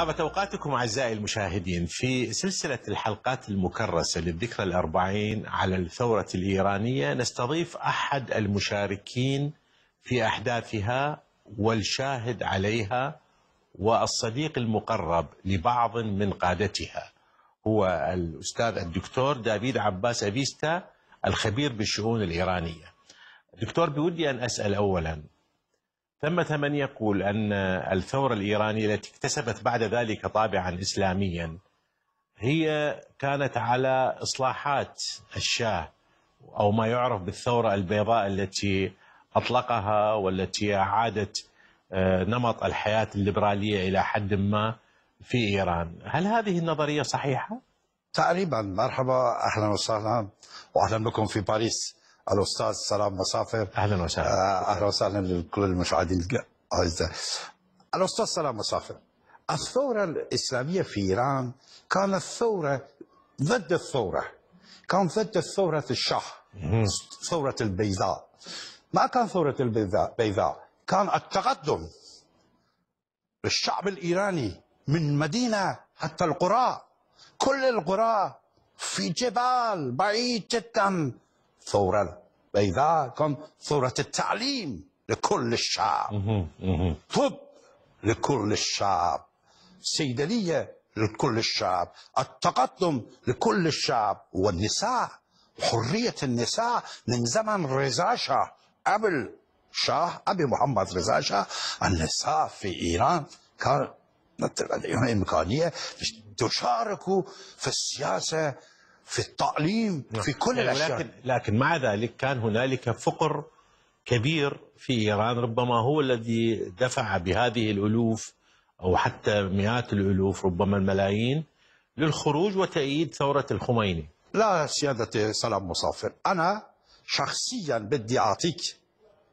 طابت أوقاتكم أعزائي المشاهدين في سلسلة الحلقات المكرسة للذكرى الأربعين على الثورة الإيرانية نستضيف أحد المشاركين في أحداثها والشاهد عليها والصديق المقرب لبعض من قادتها هو الأستاذ الدكتور دافيد عباس أفيستا الخبير بالشؤون الإيرانية دكتور بودي أن أسأل أولا ثمة من يقول أن الثورة الإيرانية التي اكتسبت بعد ذلك طابعا إسلاميا هي كانت على إصلاحات الشاه أو ما يعرف بالثورة البيضاء التي أطلقها والتي أعادت آه، نمط الحياة الليبرالية إلى حد ما في إيران هل هذه النظرية صحيحة؟ تقريبا مرحبا أهلا وسهلا وأهلا بكم في باريس الاستاذ سلام مسافر اهلا وسهلا آه، اهلا وسهلا لكل المشاهدين الاعزاء الاستاذ سلام مسافر الثورة الإسلامية في إيران كانت ثورة ضد الثورة كان ضد ثوره الشاه ثورة البيضاء ما كان ثورة البيضاء بيضاء كان التقدم للشعب الإيراني من مدينة حتى القرى كل القرى في جبال بعيد جدا ثورة بيضاء قم ثورة التعليم لكل الشعب طب لكل الشعب صيدلية لكل الشعب التقدم لكل الشعب والنساء حرية النساء من زمن رضا شاه قبل شاه أبي محمد رضا شاه النساء في إيران كانت لديهم إمكانية تشاركوا في السياسة في التعليم نعم. في كل يعني الأشياء لكن, لكن مع ذلك كان هنالك فقر كبير في إيران ربما هو الذي دفع بهذه الألوف أو حتى مئات الألوف ربما الملايين للخروج وتأييد ثورة الخميني لا سيادة سلام مصافر أنا شخصيا بدي أعطيك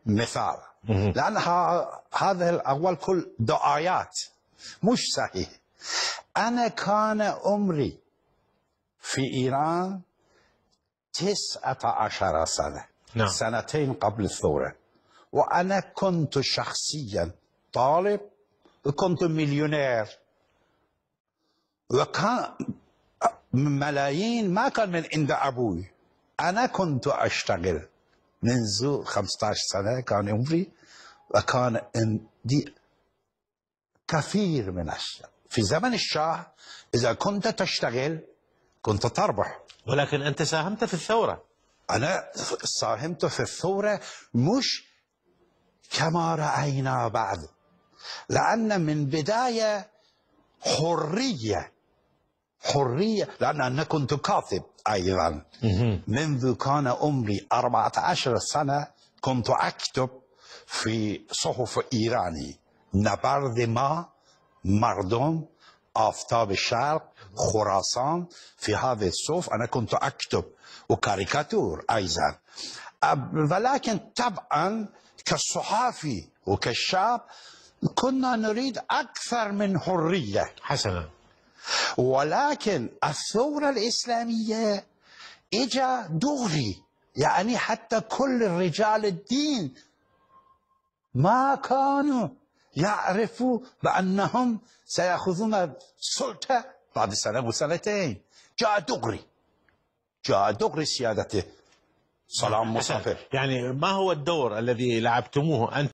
مثال لأن هذا الأول كل دعايات مش صحيح أنا كان عمري في إيران تسعة عشر سنة نعم. سنتين قبل الثورة وأنا كنت شخصيا طالب وكنت مليونير وكان ملايين ما كان من عند أبوي أنا كنت أشتغل منذ 15 سنة كان عمري وكان عندي كثير من الشغل في زمن الشاه إذا كنت تشتغل كنت تربح ولكن أنت ساهمت في الثورة أنا ساهمت في الثورة مش كما رأينا بعد لأن من بداية حرية حرية لأن أنا كنت كاتب أيضا منذ كان عمري 14 سنة كنت أكتب في صحف إيراني نبرد ما مردم آفتاب الشرق خراسان في هذا الصوف أنا كنت أكتب وكاريكاتور أيضا ولكن طبعا كصحافي وكشاب كنا نريد أكثر من حرية حسنا ولكن الثورة الإسلامية إجا دغري يعني حتى كل رجال الدين ما كانوا يعرفوا بأنهم سيأخذون السلطة بعد سنة وسنتين جاء دغري جاء دغري سيادته سلام مسافر يعني ما هو الدور الذي لعبتموه أنت